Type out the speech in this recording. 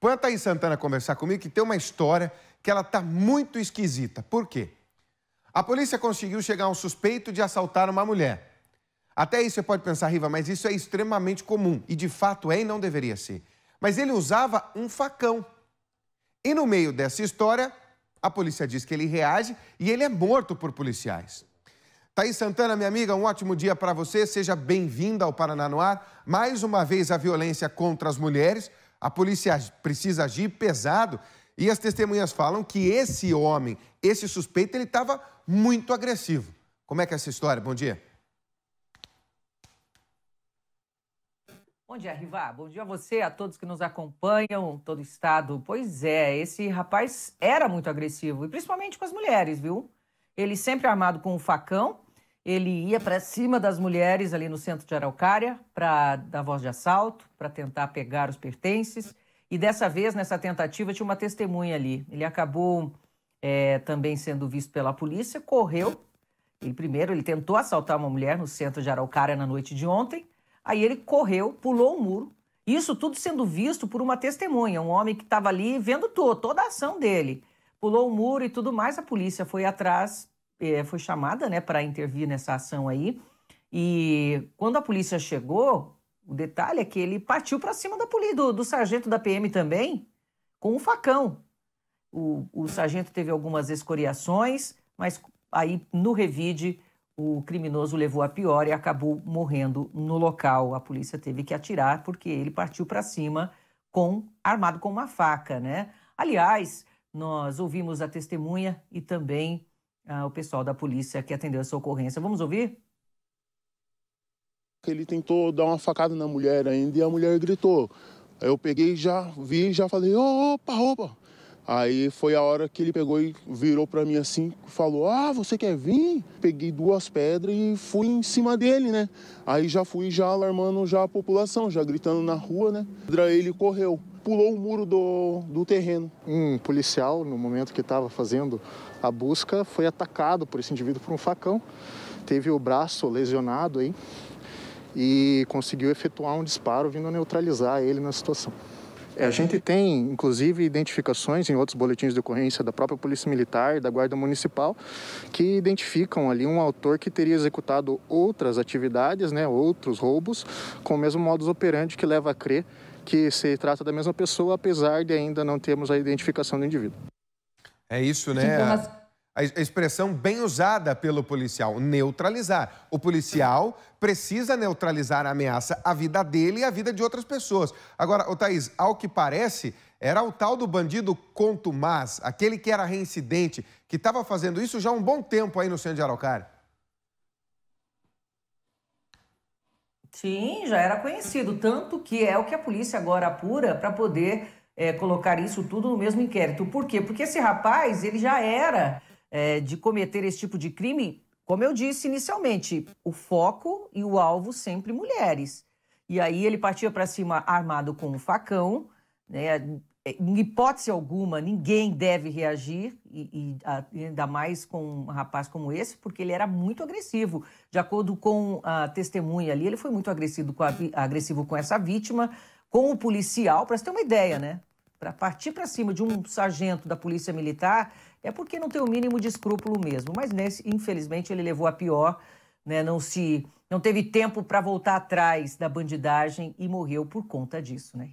Põe a Thaís tá Santana conversar comigo, que tem uma história que ela está muito esquisita. Por quê? A polícia conseguiu chegar a um suspeito de assaltar uma mulher. Até aí você pode pensar, Riva, mas isso é extremamente comum. E de fato é e não deveria ser. Mas ele usava um facão. E no meio dessa história, a polícia diz que ele reage e ele é morto por policiais. Thaís Santana, minha amiga, um ótimo dia para você. Seja bem-vinda ao Paraná no Ar. Mais uma vez a violência contra as mulheres a polícia precisa agir pesado e as testemunhas falam que esse homem, esse suspeito, ele estava muito agressivo. Como é que é essa história? Bom dia. Bom dia, Rivá. Bom dia a você, a todos que nos acompanham, todo o estado. Pois é, esse rapaz era muito agressivo, e principalmente com as mulheres, viu? Ele sempre armado com um facão ele ia para cima das mulheres ali no centro de Araucária para dar voz de assalto, para tentar pegar os pertences. E dessa vez, nessa tentativa, tinha uma testemunha ali. Ele acabou é, também sendo visto pela polícia, correu. Ele primeiro ele tentou assaltar uma mulher no centro de Araucária na noite de ontem. Aí ele correu, pulou o um muro. Isso tudo sendo visto por uma testemunha, um homem que estava ali vendo tudo, toda a ação dele. Pulou o um muro e tudo mais. A polícia foi atrás, eh, foi chamada né, para intervir nessa ação aí. E quando a polícia chegou, o detalhe é que ele partiu para cima da polícia, do, do, sargento da PM também, com um facão. O, o sargento teve algumas escoriações, mas aí no revide o criminoso levou a pior e acabou morrendo no local. A polícia teve que atirar porque ele partiu para cima com armado com uma faca, né? Aliás, nós ouvimos a testemunha e também ah, o pessoal da polícia que atendeu essa ocorrência. Vamos ouvir? Ele tentou dar uma facada na mulher ainda e a mulher gritou. eu peguei, já vi, já falei, opa, opa. Aí foi a hora que ele pegou e virou para mim assim, falou: "Ah, você quer vir?" Peguei duas pedras e fui em cima dele, né? Aí já fui já alarmando já a população, já gritando na rua, né? Ele correu pulou o muro do, do terreno. Um policial, no momento que estava fazendo a busca, foi atacado por esse indivíduo por um facão, teve o braço lesionado aí e conseguiu efetuar um disparo vindo neutralizar ele na situação. É, a gente tem, inclusive, identificações em outros boletins de ocorrência da própria Polícia Militar, da Guarda Municipal, que identificam ali um autor que teria executado outras atividades, né, outros roubos, com o mesmo modus operandi que leva a crer que se trata da mesma pessoa, apesar de ainda não termos a identificação do indivíduo. É isso, né? Então, a, a expressão bem usada pelo policial, neutralizar. O policial precisa neutralizar a ameaça à vida dele e à vida de outras pessoas. Agora, o Thaís, ao que parece, era o tal do bandido contumaz, aquele que era reincidente, que estava fazendo isso já há um bom tempo aí no centro de Araucária. Sim, já era conhecido. Tanto que é o que a polícia agora apura para poder é, colocar isso tudo no mesmo inquérito. Por quê? Porque esse rapaz, ele já era é, de cometer esse tipo de crime, como eu disse inicialmente, o foco e o alvo sempre mulheres. E aí ele partia para cima armado com um facão, né, é, em hipótese alguma, ninguém deve reagir, e, e, ainda mais com um rapaz como esse, porque ele era muito agressivo. De acordo com a testemunha ali, ele foi muito agressivo com, a, agressivo com essa vítima, com o policial, para você ter uma ideia, né? Para partir para cima de um sargento da Polícia Militar é porque não tem o mínimo de escrúpulo mesmo. Mas, nesse, infelizmente, ele levou a pior, né? não, se, não teve tempo para voltar atrás da bandidagem e morreu por conta disso, né,